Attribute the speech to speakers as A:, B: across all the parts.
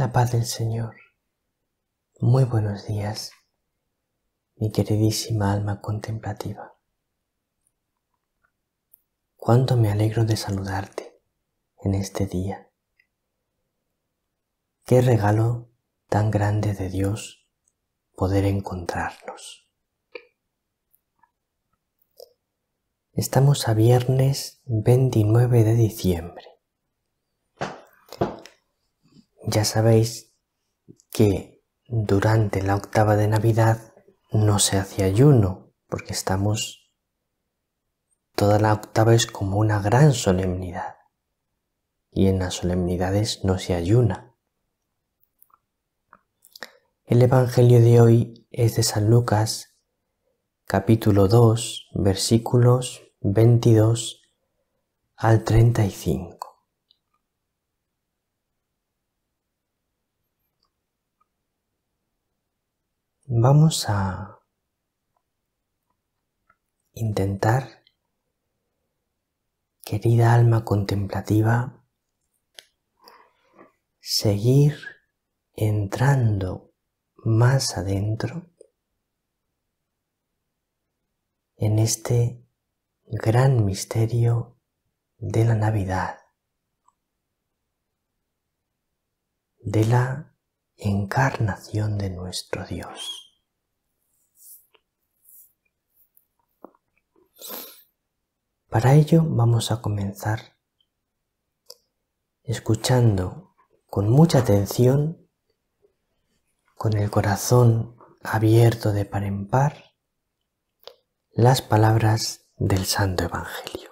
A: La paz del Señor. Muy buenos días, mi queridísima alma contemplativa. Cuánto me alegro de saludarte en este día. Qué regalo tan grande de Dios poder encontrarnos. Estamos a viernes 29 de diciembre. Ya sabéis que durante la octava de Navidad no se hace ayuno, porque estamos... Toda la octava es como una gran solemnidad. Y en las solemnidades no se ayuna. El Evangelio de hoy es de San Lucas, capítulo 2, versículos 22 al 35. Vamos a intentar, querida alma contemplativa, seguir entrando más adentro en este gran misterio de la Navidad, de la encarnación de nuestro Dios. Para ello vamos a comenzar escuchando con mucha atención, con el corazón abierto de par en par, las palabras del Santo Evangelio.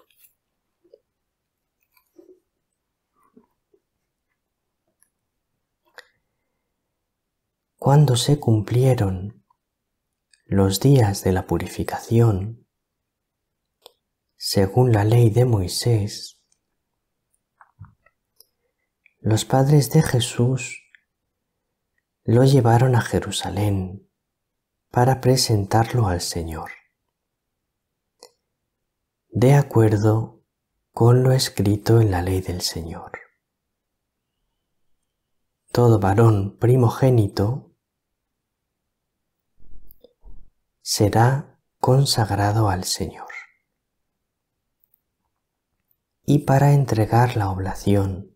A: cuando se cumplieron los días de la purificación, según la ley de Moisés, los padres de Jesús lo llevaron a Jerusalén para presentarlo al Señor, de acuerdo con lo escrito en la ley del Señor. Todo varón primogénito será consagrado al Señor. Y para entregar la oblación,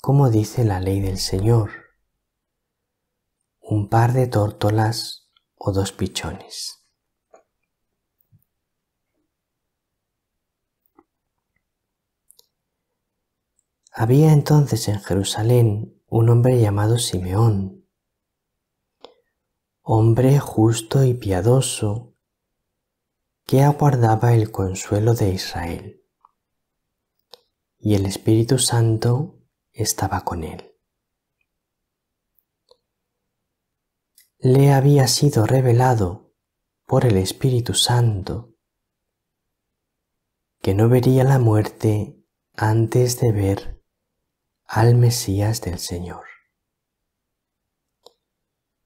A: como dice la ley del Señor, un par de tórtolas o dos pichones. Había entonces en Jerusalén un hombre llamado Simeón, hombre justo y piadoso, que aguardaba el consuelo de Israel. Y el Espíritu Santo estaba con él. Le había sido revelado por el Espíritu Santo que no vería la muerte antes de ver al Mesías del Señor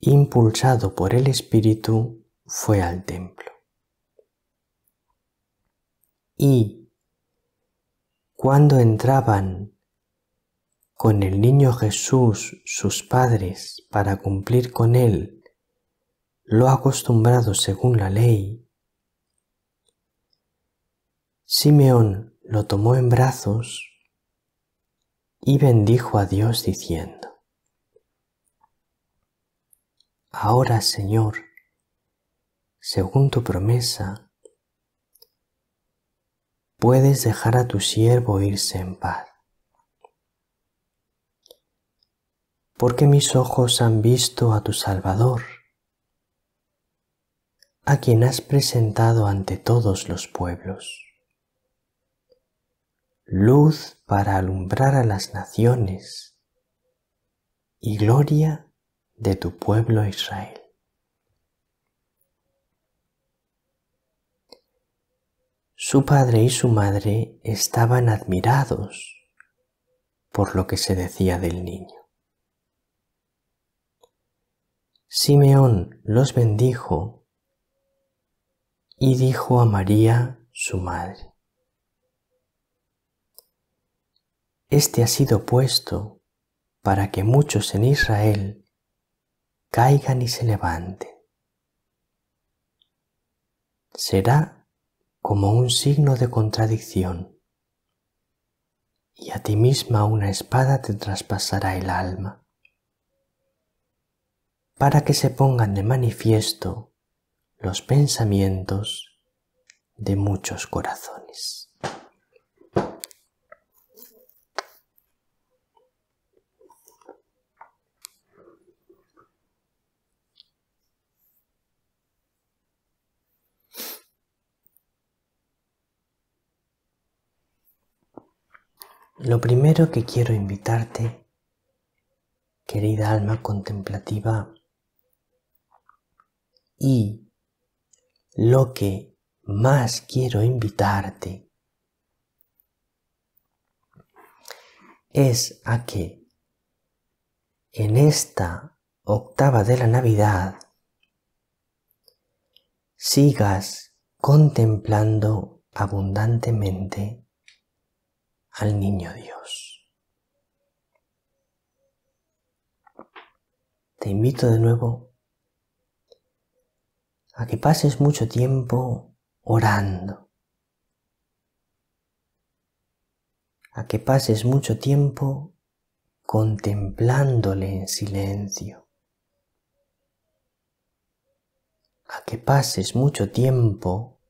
A: impulsado por el Espíritu, fue al templo. Y cuando entraban con el niño Jesús sus padres para cumplir con él lo acostumbrado según la ley, Simeón lo tomó en brazos y bendijo a Dios diciendo, Ahora, Señor, según tu promesa, puedes dejar a tu siervo irse en paz. Porque mis ojos han visto a tu Salvador, a quien has presentado ante todos los pueblos. Luz para alumbrar a las naciones y gloria de tu pueblo Israel. Su padre y su madre estaban admirados por lo que se decía del niño. Simeón los bendijo y dijo a María, su madre, Este ha sido puesto para que muchos en Israel caigan y se levanten. Será como un signo de contradicción, y a ti misma una espada te traspasará el alma, para que se pongan de manifiesto los pensamientos de muchos corazones. Lo primero que quiero invitarte, querida alma contemplativa, y lo que más quiero invitarte es a que en esta octava de la Navidad sigas contemplando abundantemente al niño Dios. Te invito de nuevo a que pases mucho tiempo orando, a que pases mucho tiempo contemplándole en silencio, a que pases mucho tiempo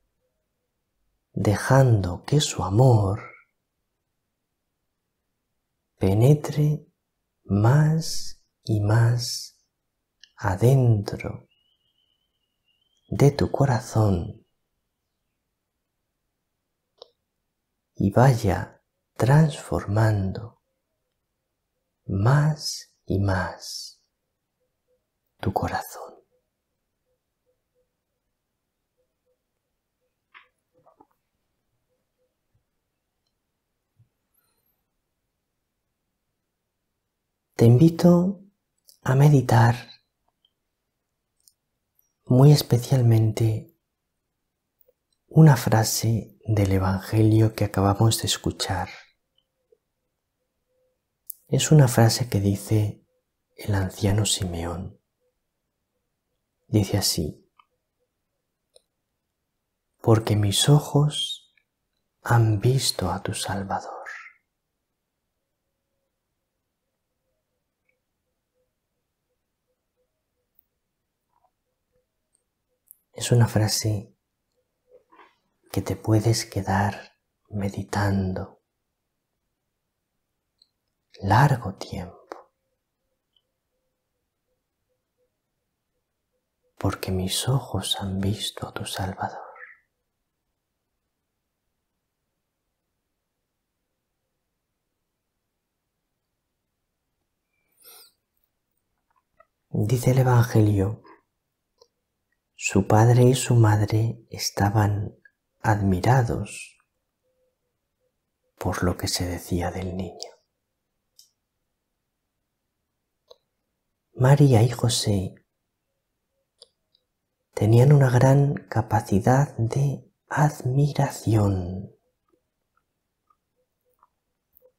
A: dejando que su amor penetre más y más adentro de tu corazón y vaya transformando más y más tu corazón. te invito a meditar muy especialmente una frase del Evangelio que acabamos de escuchar. Es una frase que dice el anciano Simeón. Dice así, porque mis ojos han visto a tu Salvador. Es una frase que te puedes quedar meditando largo tiempo. Porque mis ojos han visto a tu Salvador. Dice el Evangelio su padre y su madre estaban admirados por lo que se decía del niño. María y José tenían una gran capacidad de admiración,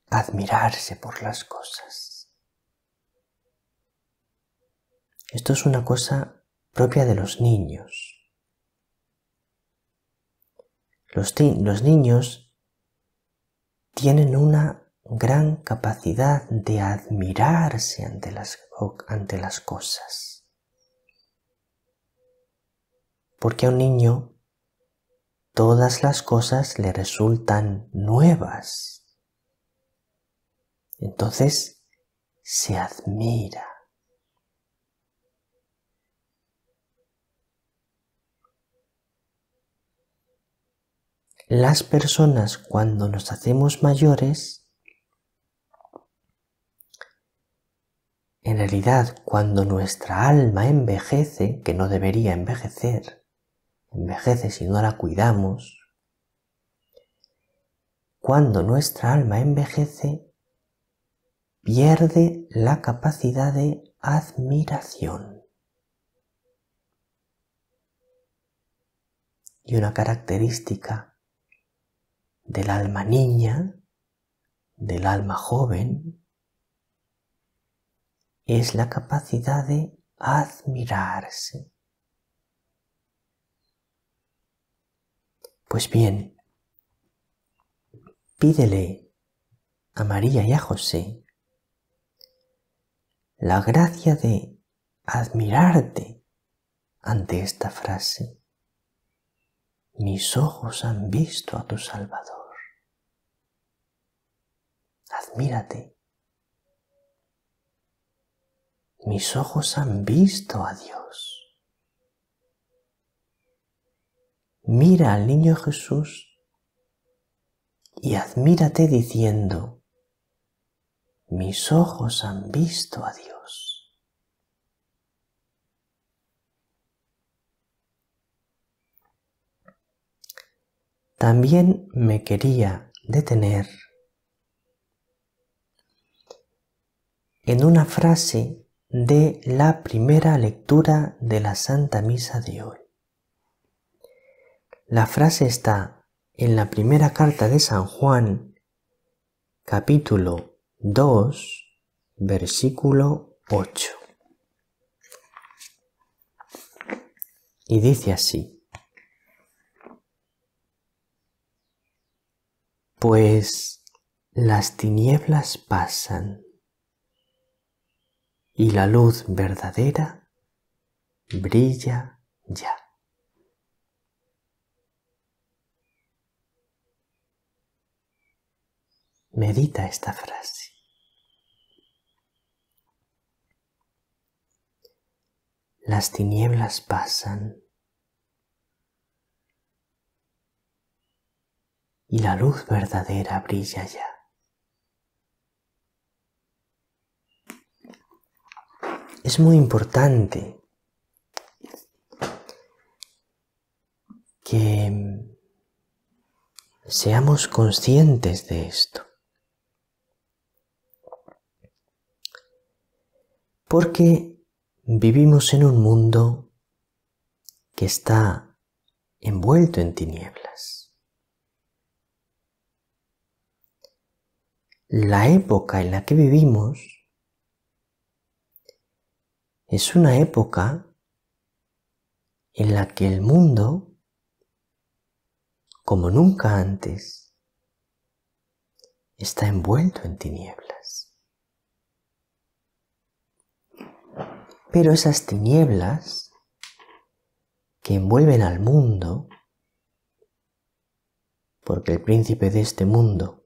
A: admirarse por las cosas. Esto es una cosa propia de los niños. Los, niños tienen una gran capacidad de admirarse ante las, ante las cosas. Porque a un niño todas las cosas le resultan nuevas. Entonces se admira. las personas cuando nos hacemos mayores, en realidad cuando nuestra alma envejece, que no debería envejecer, envejece si no la cuidamos, cuando nuestra alma envejece, pierde la capacidad de admiración. Y una característica del alma niña, del alma joven, es la capacidad de admirarse. Pues bien, pídele a María y a José la gracia de admirarte ante esta frase mis ojos han visto a tu Salvador. Admírate. Mis ojos han visto a Dios. Mira al niño Jesús y admírate diciendo, mis ojos han visto a Dios. También me quería detener en una frase de la primera lectura de la Santa Misa de hoy. La frase está en la primera carta de San Juan, capítulo 2, versículo 8. Y dice así. pues las tinieblas pasan y la luz verdadera brilla ya. Medita esta frase. Las tinieblas pasan y la luz verdadera brilla ya. Es muy importante que seamos conscientes de esto. Porque vivimos en un mundo que está envuelto en tinieblas. la época en la que vivimos es una época en la que el mundo, como nunca antes, está envuelto en tinieblas. Pero esas tinieblas que envuelven al mundo, porque el príncipe de este mundo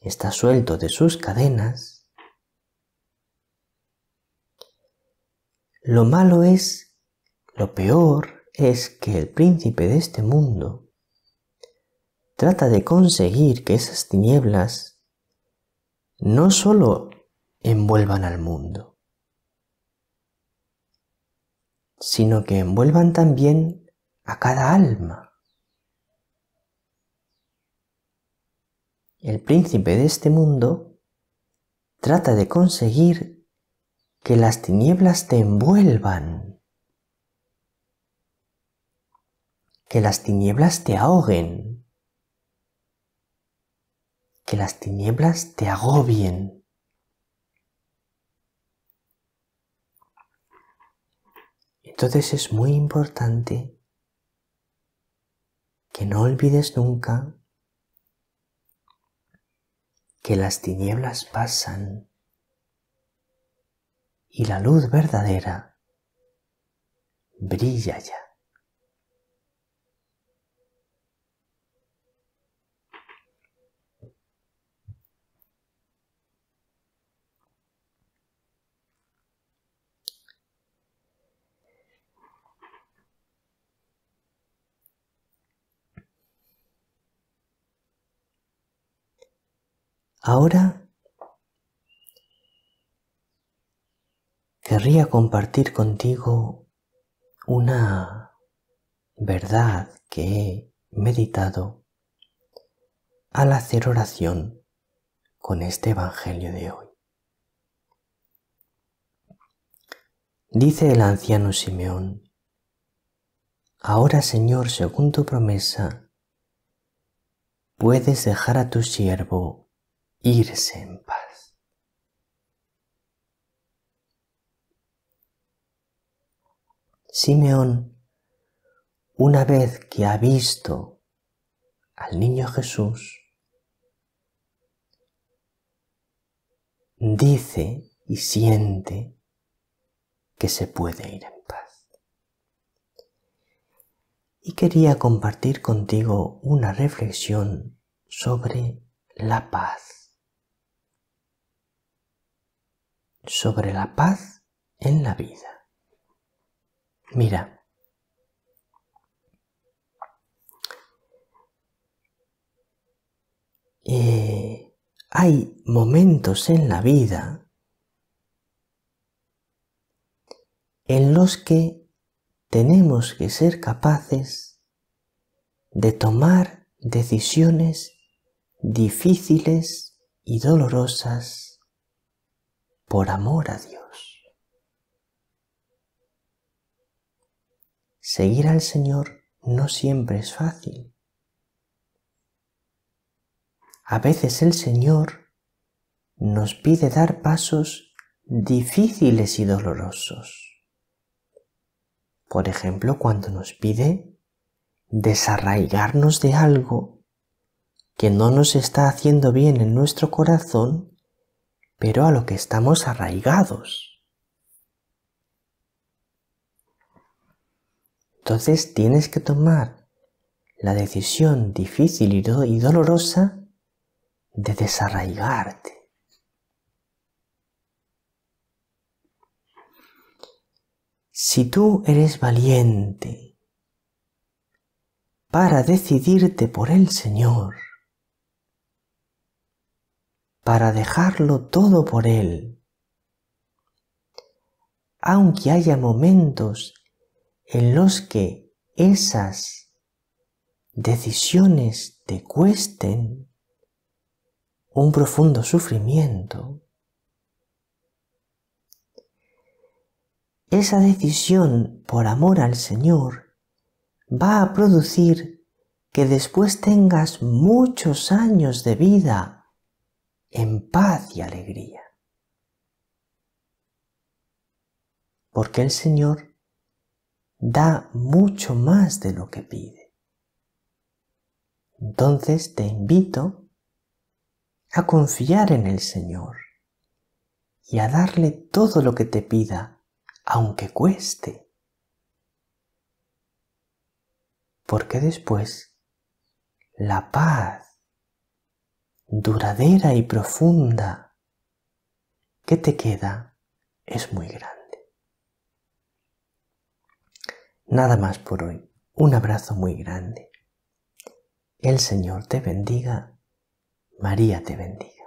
A: está suelto de sus cadenas, lo malo es, lo peor es que el príncipe de este mundo trata de conseguir que esas tinieblas no sólo envuelvan al mundo, sino que envuelvan también a cada alma. el príncipe de este mundo trata de conseguir que las tinieblas te envuelvan, que las tinieblas te ahoguen, que las tinieblas te agobien. Entonces es muy importante que no olvides nunca que las tinieblas pasan y la luz verdadera brilla ya. Ahora querría compartir contigo una verdad que he meditado al hacer oración con este Evangelio de hoy. Dice el anciano Simeón, Ahora Señor, según tu promesa, puedes dejar a tu siervo irse en paz. Simeón, una vez que ha visto al niño Jesús, dice y siente que se puede ir en paz. Y quería compartir contigo una reflexión sobre la paz. sobre la paz en la vida. Mira, eh, hay momentos en la vida en los que tenemos que ser capaces de tomar decisiones difíciles y dolorosas por amor a Dios. Seguir al Señor no siempre es fácil. A veces el Señor nos pide dar pasos difíciles y dolorosos. Por ejemplo, cuando nos pide desarraigarnos de algo que no nos está haciendo bien en nuestro corazón pero a lo que estamos arraigados. Entonces tienes que tomar la decisión difícil y, dolorosa de desarraigarte. Si tú eres valiente para decidirte por el Señor, para dejarlo todo por Él. Aunque haya momentos en los que esas decisiones te cuesten un profundo sufrimiento, esa decisión por amor al Señor va a producir que después tengas muchos años de vida en paz y alegría. Porque el Señor da mucho más de lo que pide. Entonces te invito a confiar en el Señor y a darle todo lo que te pida, aunque cueste. Porque después la paz duradera y profunda que te queda es muy grande. Nada más por hoy. Un abrazo muy grande. El Señor te bendiga. María te bendiga.